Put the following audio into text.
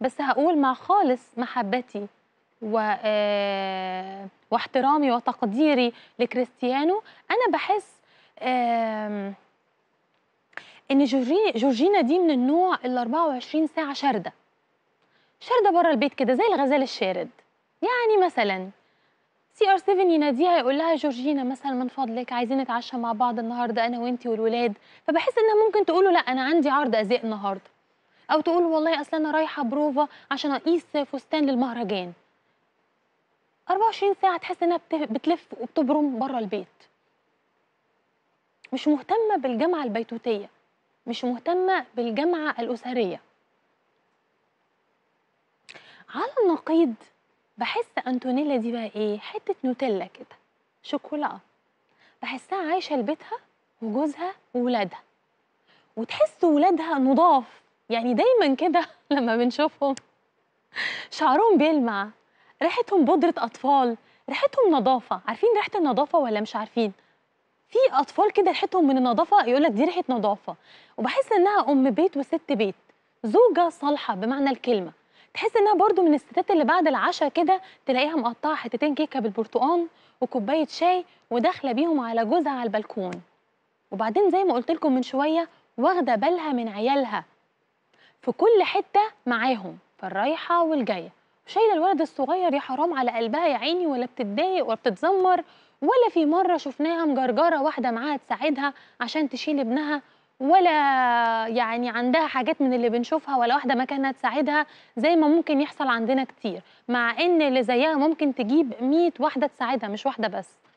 بس هقول مع خالص محبتي و... آه، واحترامي وتقديري لكريستيانو انا بحس ان جورجي... جورجينا دي من النوع ال 24 ساعه شارده شارده بره البيت كده زي الغزال الشارد يعني مثلا سي ار 7 يناديها يقول لها جورجينا مثلا من فضلك عايزين نتعشى مع بعض النهارده انا وانتي والولاد فبحس انها ممكن تقول له لا انا عندي عرض ازياء النهارده او تقول والله اصل انا رايحه بروفا عشان اقيس فستان للمهرجان 24 ساعه تحس انها بتلف وبتبرم بره البيت مش مهتمه بالجامعه البيتوتيه مش مهتمه بالجامعه الاسريه على النقيض بحس انتونيلا دي بقى ايه حته نوتيلا كده شوكولاته بحسها عايشه لبيتها وجوزها وولادها وتحس ولادها نضاف يعني دايما كده لما بنشوفهم شعرهم بيلمع ريحتهم بودرة أطفال ريحتهم نظافة عارفين ريحة النظافة ولا مش عارفين في أطفال كده ريحتهم من النظافة يقول لك دي ريحة نظافة وبحس إنها أم بيت وست بيت زوجة صالحة بمعنى الكلمة تحس إنها برضو من الستات اللي بعد العشاء كده تلاقيها مقطعة حتتين كيكة بالبرتقال وكوباية شاي وداخلة بيهم على جوزها على البلكون وبعدين زي ما قلت لكم من شوية واخدة بالها من عيالها في كل حته معاهم في الرايحه والجايه شايله الولد الصغير يا حرام على قلبها يا عيني ولا بتتضايق ولا بتتذمر ولا في مره شفناها مجرجره واحده معاها تساعدها عشان تشيل ابنها ولا يعني عندها حاجات من اللي بنشوفها ولا واحده مكانها تساعدها زي ما ممكن يحصل عندنا كتير مع ان اللي زيها ممكن تجيب 100 واحده تساعدها مش واحده بس